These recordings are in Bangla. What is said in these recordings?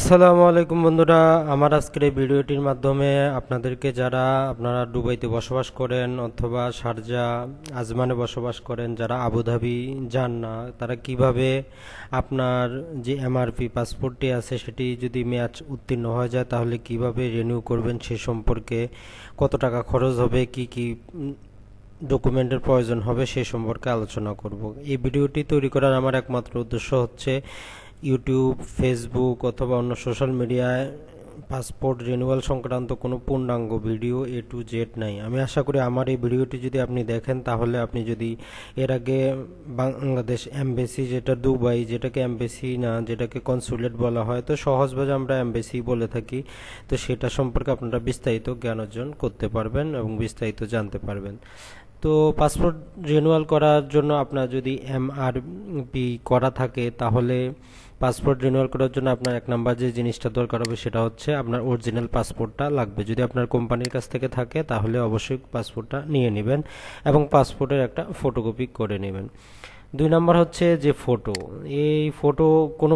আসসালামু আলাইকুম বন্ধুরা আমার আজকের এই ভিডিওটির মাধ্যমে আপনাদেরকে যারা আপনারা দুবাইতে বসবাস করেন অথবা শারজা আজমানে বসবাস করেন যারা আবুধাবি যান না তারা কিভাবে আপনার যে এমআরপি পাসপোর্টটি আছে সেটি যদি ম্যাচ উত্তীর্ণ হয়ে যায় তাহলে কিভাবে রিনিউ করবেন সে সম্পর্কে কত টাকা খরচ হবে কি কি ডকুমেন্টের প্রয়োজন হবে সে সম্পর্কে আলোচনা করব এই ভিডিওটি তৈরি করার আমার একমাত্র উদ্দেশ্য হচ্ছে ইউটিউব ফেসবুক অথবা অন্য সোশ্যাল মিডিয়ায় পাসপোর্ট রিনিউয়াল সংক্রান্ত কোনো পূর্ণাঙ্গ ভিডিও এ টু জেড নাই আমি আশা করি আমার এই ভিডিওটি যদি আপনি দেখেন তাহলে আপনি যদি এর আগে বাংলাদেশ এমবেসি যেটা দুবাই যেটাকে এমবেসি না যেটাকে কনসুলেট বলা হয় তো সহজভাবে আমরা এমবেসি বলে থাকি তো সেটা সম্পর্কে আপনারা বিস্তারিত জ্ঞান অর্জন করতে পারবেন এবং বিস্তারিত জানতে পারবেন তো পাসপোর্ট রিনিউয়াল করার জন্য আপনার যদি এমআরপি করা থাকে তাহলে পাসপোর্ট রিনিউয়াল করার জন্য আপনার এক নাম্বার যে জিনিসটা দরকার হবে সেটা হচ্ছে আপনার অরিজিনাল পাসপোর্টটা লাগবে যদি আপনার কোম্পানির কাছ থেকে থাকে তাহলে অবশ্যই পাসপোর্টটা নিয়ে নেবেন এবং পাসপোর্টের একটা ফটোকপি করে নেবেন দুই নাম্বার হচ্ছে যে ফটো এই ফটো কোনো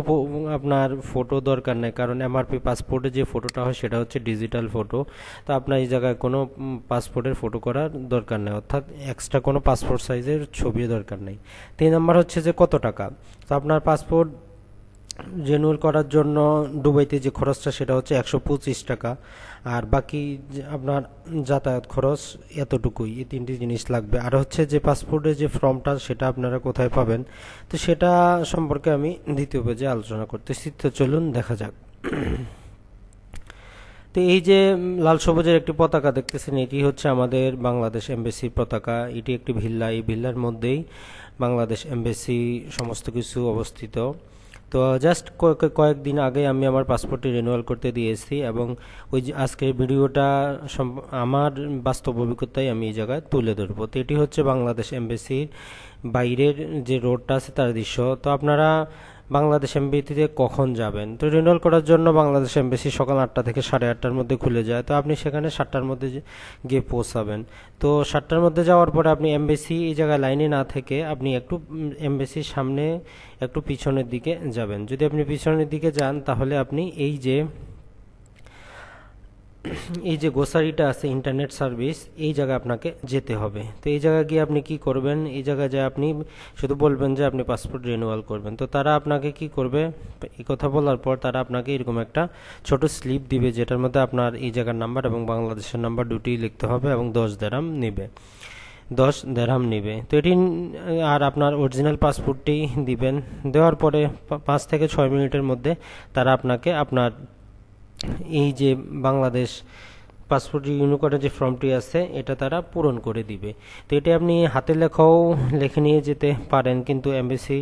আপনার ফটো দরকার নেই কারণ এমআরপি পাসপোর্টে যে ফটোটা হয় সেটা হচ্ছে ডিজিটাল ফটো তো আপনার এই জায়গায় কোনো পাসপোর্টের ফটো করার দরকার নেই অর্থাৎ এক্সট্রা কোনো পাসপোর্ট সাইজের ছবি দরকার নেই তিন নাম্বার হচ্ছে যে কত টাকা তো আপনার পাসপোর্ট রিনিউয়াল করার জন্য দুবাইতে যে খরচটা সেটা হচ্ছে একশো পঁচিশ টাকা আর বাকি আপনার যাতায়াত খরচ এতটুকুই এই তিনটি জিনিস লাগবে আর হচ্ছে যে পাসপোর্টের যে ফর্মটা সেটা আপনারা কোথায় পাবেন তো সেটা সম্পর্কে আমি দ্বিতীয় পেজে আলোচনা করতে তো চলুন দেখা যাক তো এই যে লাল সবুজের একটি পতাকা দেখতেছেন এটি হচ্ছে আমাদের বাংলাদেশ এমবেসির পতাকা এটি একটি ভিল্লা এই ভিল্লার মধ্যেই বাংলাদেশ এমবেসি সমস্ত কিছু অবস্থিত তো জাস্ট কয়েকদিন আগে আমি আমার পাসপোর্টটি রিনিউয়াল করতে দিয়েছি এবং ওই যে আজকের ভিডিওটা আমার বাস্তব অভিজ্ঞতায় আমি এই জায়গায় তুলে ধরবো তো এটি হচ্ছে বাংলাদেশ এমবেসির বাইরের যে রোডটা আছে তার দৃশ্য তো আপনারা বাংলাদেশ এমবিতে কখন যাবেন তো রিনুয়াল করার জন্য বাংলাদেশ এমবিসি সকাল আটটা থেকে সাড়ে আটটার মধ্যে খুলে যায় তো আপনি সেখানে সাতটার মধ্যে গিয়ে পৌঁছাবেন তো সাতটার মধ্যে যাওয়ার পরে আপনি এমবিসি এই জায়গায় লাইনে না থেকে আপনি একটু এমবিসির সামনে একটু পিছনের দিকে যাবেন যদি আপনি পিছনের দিকে যান তাহলে আপনি এই যে এই যে গোসারিটা আছে ইন্টারনেট সার্ভিস এই জায়গায় আপনাকে যেতে হবে তো এই জায়গায় গিয়ে আপনি কি করবেন এই জায়গায় যে আপনি শুধু বলবেন যে আপনি পাসপোর্ট রিনিউয়াল করবেন তো তারা আপনাকে কি করবে এই কথা বলার পর তারা আপনাকে এরকম একটা ছোট স্লিপ দিবে যেটার মধ্যে আপনার এই জায়গার নাম্বার এবং বাংলাদেশের নাম্বার দুটি লিখতে হবে এবং দশ দেরাম নেবে দশ দেড়হাম নেবে তো এটি আর আপনার অরিজিনাল পাসপোর্টটি দিবেন দেওয়ার পরে পাঁচ থেকে ছয় মিনিটের মধ্যে তারা আপনাকে আপনার এই যে বাংলাদেশ পাসপোর্ট ইউনিকোডের যে ফর্মটি আছে এটা তারা পূরণ করে দিবে তো এটা আপনি হাতে লেখাও লিখে নিয়ে যেতে পারেন কিন্তু এমবিসি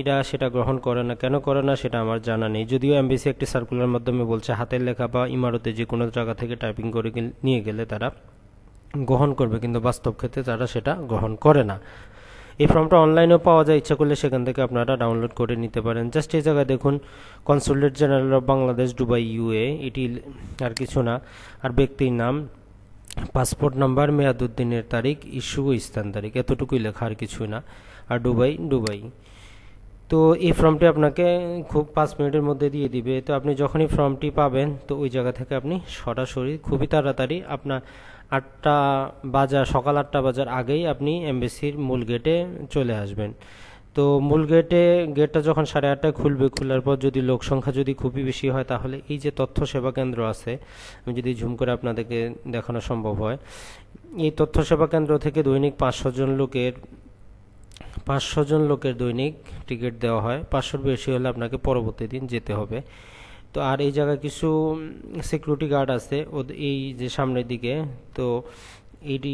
এরা সেটা গ্রহণ করে না কেন করে না সেটা আমার জানা নেই যদিও এমবিসি একটি সার্কুলার মাধ্যমে বলছে হাতের লেখা বা ইমারতে যে কোনো জায়গা থেকে টাইপিং করে নিয়ে গেলে তারা গ্রহণ করবে কিন্তু বাস্তব ক্ষেত্রে তারা সেটা গ্রহণ করে না এই ফর্মটা অনলাইনেও পাওয়া যায় ইচ্ছা করলে সেখান থেকে আপনারা ডাউনলোড করে নিতে পারেন জাস্ট এই জায়গায় দেখুন consulate general of Bangladesh Dubai UAE এটি আর কিছু না আর ব্যক্তির নাম পাসপোর্ট নাম্বার মেয়াদুদ্দিনের তারিখ ইস্যু স্থান তারিখ এতটুকুই লেখা আর কিছুই না আর দুবাই দুবাই তো এই ফর্মটি আপনাকে খুব পাঁচ মিনিটের মধ্যে দিয়ে দিবে তো আপনি যখনই ফর্মটি পাবেন তো ওই জায়গা থেকে আপনি সরাসরি খুবই তাড়াতাড়ি আপনার আটটা বাজার সকাল আটটা বাজার আগেই আপনি এমবেসির মূল গেটে চলে আসবেন তো মূল গেটে গেটটা যখন সাড়ে আটটায় খুলবে খোলার পর যদি লোক সংখ্যা যদি খুবই বেশি হয় তাহলে এই যে তথ্য সেবা কেন্দ্র আছে আমি যদি ঝুম করে আপনাদেরকে দেখানো সম্ভব হয় এই তথ্য সেবা কেন্দ্র থেকে দৈনিক পাঁচশো জন লোকের পাঁচশো জন লোকের দৈনিক টিকিট দেওয়া হয় পাঁচশোর বেশি হলে আপনাকে পরবর্তী দিন যেতে হবে তো আর এই জায়গায় কিছু সিকিউরিটি গার্ড আছে এই যে সামনের দিকে তো এইটি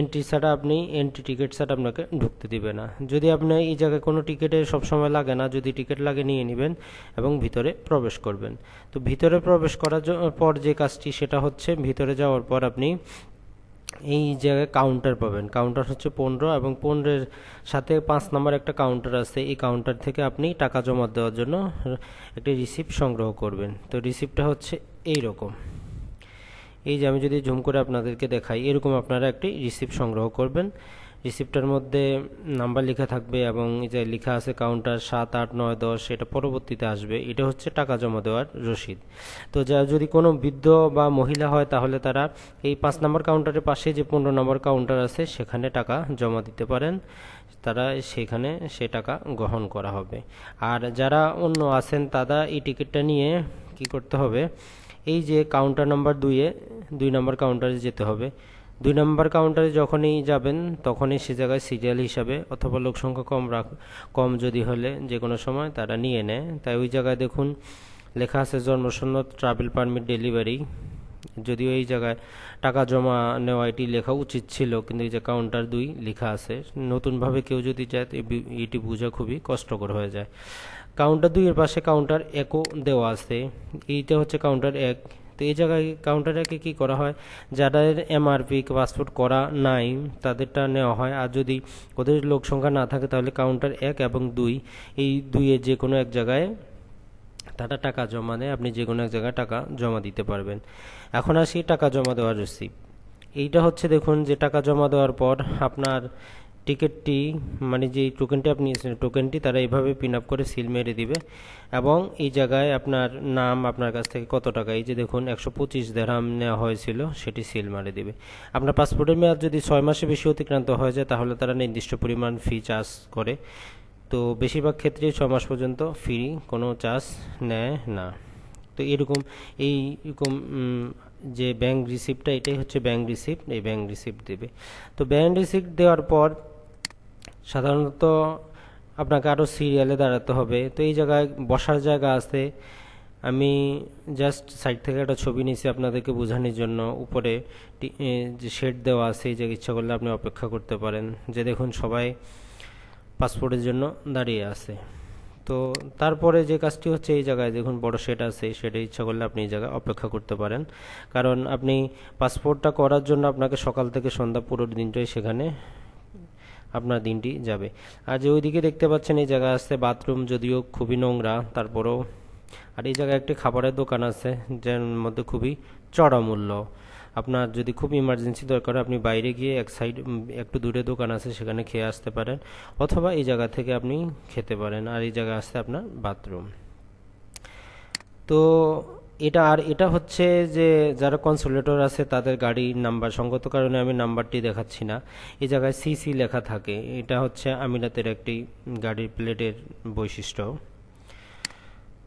এন্ট্রি ছাড়া আপনি এন্ট্রি টিকিট ছাড়া আপনাকে ঢুকতে দিবে না যদি আপনি এই জায়গায় কোনো টিকিটে সবসময় লাগে না যদি টিকিট লাগে নিয়ে নেবেন এবং ভিতরে প্রবেশ করবেন তো ভিতরে প্রবেশ করার পর যে কাজটি সেটা হচ্ছে ভিতরে যাওয়ার পর আপনি এই জায়গায় কাউন্টার পাবেন কাউন্টার হচ্ছে পনেরো এবং পনেরোর সাথে পাঁচ নম্বর একটা কাউন্টার আছে এই কাউন্টার থেকে আপনি টাকা জমা দেওয়ার জন্য একটি রিসিপ্ট সংগ্রহ করবেন তো রিসিপ্টটা হচ্ছে এই রকম এই যে আমি যদি জুম করে আপনাদেরকে দেখাই এরকম আপনারা একটি রিসিপ্ট সংগ্রহ করবেন রিসিপ্টটার মধ্যে নাম্বার লেখা থাকবে এবং যে লেখা আছে কাউন্টার সাত আট নয় দশ এটা পরবর্তীতে আসবে এটা হচ্ছে টাকা জমা দেওয়ার রসিদ তো যা যদি কোনো বৃদ্ধ বা মহিলা হয় তাহলে তারা এই পাঁচ নম্বর কাউন্টারের পাশে যে পনেরো নম্বর কাউন্টার আছে সেখানে টাকা জমা দিতে পারেন তারা সেখানে সে টাকা গ্রহণ করা হবে আর যারা অন্য আছেন তারা এই টিকিটটা নিয়ে কি করতে হবে এই যে কাউন্টার নাম্বার দুইয়ে দুই নম্বর কাউন্টারে যেতে হবে দুই নম্বর কাউন্টারে যখনই যাবেন তখনই সে জায়গায় সিরিয়াল হিসাবে অথবা লোক সংখ্যা কম রাখ কম যদি হলে যে কোনো সময় তারা নিয়ে নেয় তাই ওই জায়গায় দেখুন লেখা আছে জন্মসন্ন ট্রাভেল পারমিট ডেলিভারি যদিও এই জায়গায় টাকা জমা নেওয়া এটি লেখা উচিত ছিল কিন্তু এই যে কাউন্টার দুই লেখা আছে নতুনভাবে কেউ যদি যায় এটি বোঝা খুবই কষ্টকর হয়ে যায় কাউন্টার দুইয়ের পাশে কাউন্টার একও দেওয়া আছে এইটা হচ্ছে কাউন্টার এক তো এই জায়গায় কাউন্টারে কি করা হয় যাদের এমআরপি পাসপোর্ট করা নাই তাদেরটা নেওয়া হয় আর যদি ওদের লোক সংখ্যা না থাকে তাহলে কাউন্টার এক এবং দুই এই দুইয়ে যে কোনো এক জায়গায় তারা টাকা জমা দেয় আপনি যে কোনো এক জায়গায় টাকা জমা দিতে পারবেন এখন আসি টাকা জমা দেওয়ার রসিদ এইটা হচ্ছে দেখুন যে টাকা জমা দেওয়ার পর আপনার টিকিটটি মানে যেই টোকেনটি আপনি টোকেনটি তারা এভাবে পিন আপ করে সিল মেরে দিবে এবং এই জায়গায় আপনার নাম আপনার কাছ থেকে কত টাকা এই যে দেখুন একশো পঁচিশ দেড়াম নেওয়া হয়েছিল সেটি সিল মারে দিবে আপনার পাসপোর্টের মেয়াদ যদি ছয় মাসে বেশি অতিক্রান্ত হয়ে যায় তাহলে তারা নির্দিষ্ট পরিমাণ ফি চার্জ করে তো বেশিরভাগ ক্ষেত্রেই ছ মাস পর্যন্ত ফ্রি কোনো চার্জ নেয় না তো এরকম এইরকম যে ব্যাংক রিসিপ্টটা এটাই হচ্ছে ব্যাংক রিসিপ্ট এই ব্যাংক রিসিপ্ট দেবে তো ব্যাংক রিসিপ্ট দেওয়ার পর সাধারণত আপনাকে আরও সিরিয়ালে দাঁড়াতে হবে তো এই জায়গায় বসার জায়গা আছে আমি জাস্ট সাইড থেকে একটা ছবি নিয়েছি আপনাদেরকে বোঝানোর জন্য উপরে যে শেড দেওয়া আছে এই জায়গায় ইচ্ছা করলে আপনি অপেক্ষা করতে পারেন যে দেখুন সবাই পাসপোর্টের জন্য দাঁড়িয়ে আছে তো তারপরে যে কাজটি হচ্ছে এই জায়গায় দেখুন বড় শেড আছে সেটা ইচ্ছা করলে আপনি এই জায়গায় অপেক্ষা করতে পারেন কারণ আপনি পাসপোর্টটা করার জন্য আপনাকে সকাল থেকে সন্ধ্যা পুরো দিনটাই সেখানে আপনার দিনটি যাবে আর যে ওইদিকে দেখতে পাচ্ছেন এই জায়গায় আসছে বাথরুম যদিও খুবই নোংরা তারপরেও আর এই জায়গায় একটি খাবারের দোকান আছে যার মধ্যে খুবই চড়া মূল্য আপনার যদি খুব ইমার্জেন্সি দরকার আপনি বাইরে গিয়ে এক সাইড একটু দূরে দোকান আছে সেখানে খেয়ে আসতে পারেন অথবা এই জায়গা থেকে আপনি খেতে পারেন আর এই জায়গায় আসতে আপনার বাথরুম তো এটা আর এটা হচ্ছে যে যারা কনসোলেটর আছে তাদের গাড়ির নাম্বার সঙ্গত কারণে আমি নাম্বারটি দেখাচ্ছি না এই জায়গায় সিসি লেখা থাকে এটা হচ্ছে আমিরাতের একটি গাড়ির প্লেটের বৈশিষ্ট্য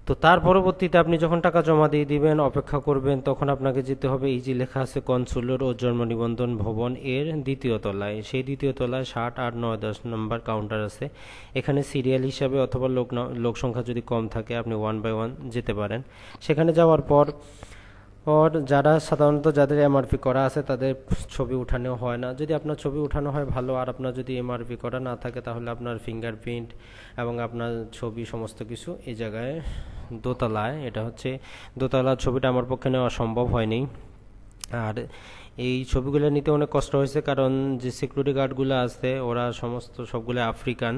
তো তার পরবর্তীতে আপনি যখন টাকা জমা দিয়ে দিবেন অপেক্ষা করবেন তখন আপনাকে যেতে হবে এই যে লেখা আছে কনসুলের ও জন্ম নিবন্ধন ভবন এর দ্বিতীয় তলায় সেই দ্বিতীয় তলায় ষাট আট নয় দশ নম্বর কাউন্টার আছে এখানে সিরিয়াল হিসাবে অথবা লোক লোক সংখ্যা যদি কম থাকে আপনি ওয়ান বাই ওয়ান যেতে পারেন সেখানে যাওয়ার পর পর যারা সাধারণত যাদের এমআরপি করা আছে তাদের ছবি উঠানো হয় না যদি আপনার ছবি উঠানো হয় ভালো আর আপনার যদি এমআরপি করা না থাকে তাহলে আপনার ফিঙ্গারপ্রিন্ট এবং আপনার ছবি সমস্ত কিছু এই জায়গায় দোতলায় এটা হচ্ছে দোতলা ছবিটা আমার পক্ষে নেওয়া সম্ভব হয়নি আর এই ছবিগুলো নিতে অনেক কষ্ট হয়েছে কারণ যে সিকিউরিটি গার্ডগুলো আছে ওরা সমস্ত সবগুলো আফ্রিকান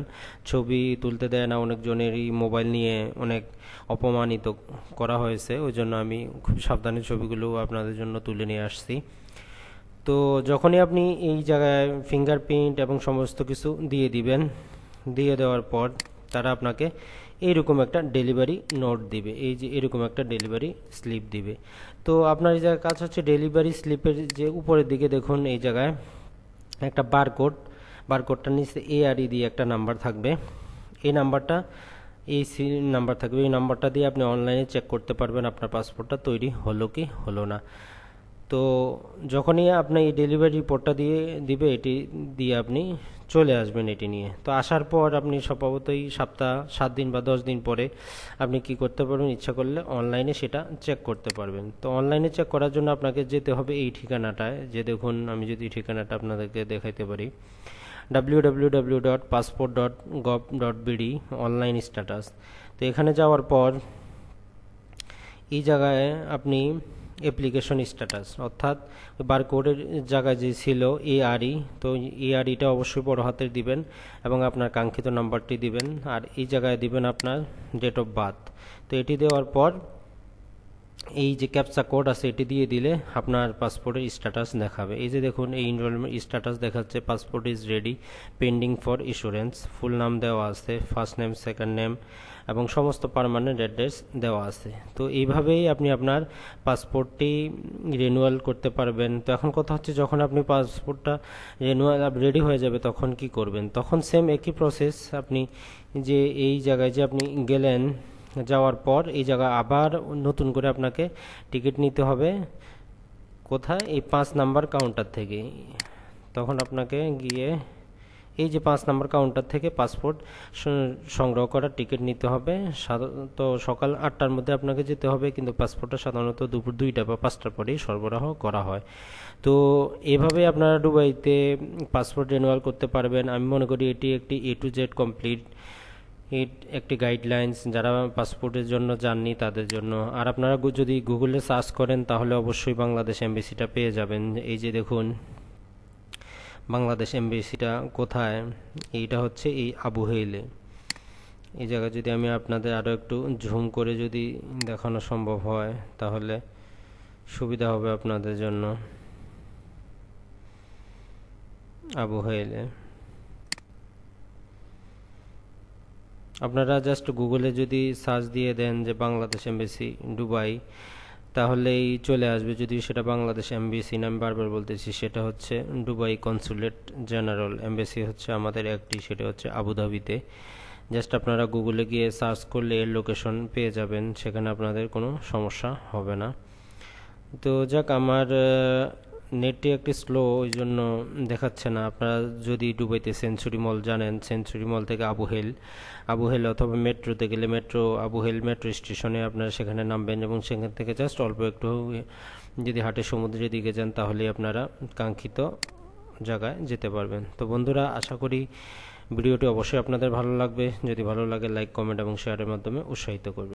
ছবি তুলতে দেয় না অনেকজনেরই মোবাইল নিয়ে অনেক অপমানিত করা হয়েছে ওই জন্য আমি খুব সাবধানে ছবিগুলো আপনাদের জন্য তুলে নিয়ে আসছি তো যখনই আপনি এই জায়গায় ফিঙ্গারপ্রিন্ট এবং সমস্ত কিছু দিয়ে দিবেন দিয়ে দেওয়ার পর তারা আপনাকে এইরকম একটা ডেলিভারি নোট দিবে এই যে এরকম একটা ডেলিভারি স্লিপ দিবে তো আপনার এই জায়গায় কাজ হচ্ছে ডেলিভারি স্লিপের যে উপরের দিকে দেখুন এই জায়গায় একটা বারকোড বারকোডটার নিচে এ আর ই e দিয়ে একটা নাম্বার থাকবে এই নাম্বারটা এই সি নাম্বার থাকবে এই নাম্বারটা দিয়ে আপনি অনলাইনে চেক করতে পারবেন আপনার পাসপোর্টটা তৈরি হলো কি হলো না তো যখনই আপনি এই ডেলিভারি রিপোর্টটা দিয়ে দিবে এটি দিয়ে আপনি চলে আসবেন এটি নিয়ে তো আসার পর আপনি সম্ভবতই সপ্তাহ সাত দিন বা দশ দিন পরে আপনি কি করতে পারবেন ইচ্ছা করলে অনলাইনে সেটা চেক করতে পারবেন তো অনলাইনে চেক করার জন্য আপনাকে যেতে হবে এই ঠিকানাটায় যে দেখুন আমি যদি ঠিকানাটা আপনাদেরকে দেখাইতে পারি W W W dot passport dot gov dot BD online status তো এখানে যাওয়ার পর এই জায়গায় আপনি অ্যাপ্লিকেশন স্ট্যাটাস অর্থাৎ বারকোডের জায়গায় যে ছিল এআরই e, তো এআরইটা অবশ্যই বড় হাতের দিবেন এবং আপনার কাঙ্ক্ষিত নাম্বারটি দিবেন আর এই জায়গায় দিবেন আপনার ডেট অফ বার্থ তো এটি দেওয়ার পর এই যে ক্যাপচা কোড আছে এটি দিয়ে দিলে আপনার পাসপোর্টের স্ট্যাটাস দেখাবে এই যে দেখুন এই এনরোলমেন্ট স্ট্যাটাস দেখাচ্ছে passport is ready pending for issuance full নাম দেওয়া আছে ফার্স্ট নেম সেকেন্ড নেম এবং সমস্ত পারমানেন্ট অ্যাড্রেস দেওয়া আছে তো এইভাবেই আপনি আপনার পাসপোর্টটি রিনিউয়াল করতে পারবেন তো এখন কথা হচ্ছে যখন আপনি পাসপোর্টটা রিনিউয়াল রেডি হয়ে যাবে তখন কি করবেন তখন সেম একই প্রসেস আপনি যে এই জায়গায় যে আপনি গেলেন যাওয়ার পর এই জায়গা আবার নতুন করে আপনাকে টিকিট নিতে হবে কোথায় এই পাঁচ নাম্বার কাউন্টার থেকে তখন আপনাকে গিয়ে এই যে পাঁচ নাম্বার কাউন্টার থেকে পাসপোর্ট সংগ্রহ করার টিকিট নিতে হবে সাধারণত সকাল আটটার মধ্যে আপনাকে যেতে হবে কিন্তু পাসপোর্টটা সাধারণত দুপুর দুইটা বা পাঁচটার পরেই সরবরাহ করা হয় তো এভাবে আপনারা দুবাইতে পাসপোর্ট রেনুয়াল করতে পারবেন আমি মনে করি এটি একটি এ টু জেড কমপ্লিট একটি গাইডলাইন্স যারা পাসপোর্টের জন্য যাননি তাদের জন্য আর আপনারা যদি গুগলে সার্চ করেন তাহলে অবশ্যই বাংলাদেশ এমবিসিটা পেয়ে যাবেন এই যে দেখুন বাংলাদেশ এমবিসিটা কোথায় এইটা হচ্ছে এই আবুহেইলে এই জায়গায় যদি আমি আপনাদের আরও একটু ঝুম করে যদি দেখানো সম্ভব হয় তাহলে সুবিধা হবে আপনাদের জন্য আবুহেইলে আপনারা জাস্ট গুগলে যদি সার্চ দিয়ে দেন যে বাংলাদেশ এমবিসি দুবাই তাহলেই চলে আসবে যদি সেটা বাংলাদেশ এমবিসি নাম বারবার বলতেছি সেটা হচ্ছে দুবাই কনসুলেট জেনারেল এমবিসি হচ্ছে আমাদের একটি সেটা হচ্ছে আবুধাবিতে জাস্ট আপনারা গুগলে গিয়ে সার্চ করলে এর লোকেশন পেয়ে যাবেন সেখানে আপনাদের কোনো সমস্যা হবে না তো যাক আমার নেটটি একটি স্লো ওই জন্য দেখাচ্ছে না আপনারা যদি ডুবাইতে সেঞ্চুরি মল জানেন সেঞ্চুরি মল থেকে আবুহেল আবুহেল অথবা মেট্রোতে গেলে মেট্রো আবুহেল মেট্রো স্টেশনে আপনারা সেখানে নামবেন এবং সেখান থেকে জাস্ট অল্প একটু যদি হাটে সমুদ্রের দিকে যান তাহলে আপনারা কাঙ্ক্ষিত জায়গায় যেতে পারবেন তো বন্ধুরা আশা করি ভিডিওটি অবশ্যই আপনাদের ভালো লাগবে যদি ভালো লাগে লাইক কমেন্ট এবং শেয়ারের মাধ্যমে উৎসাহিত করবে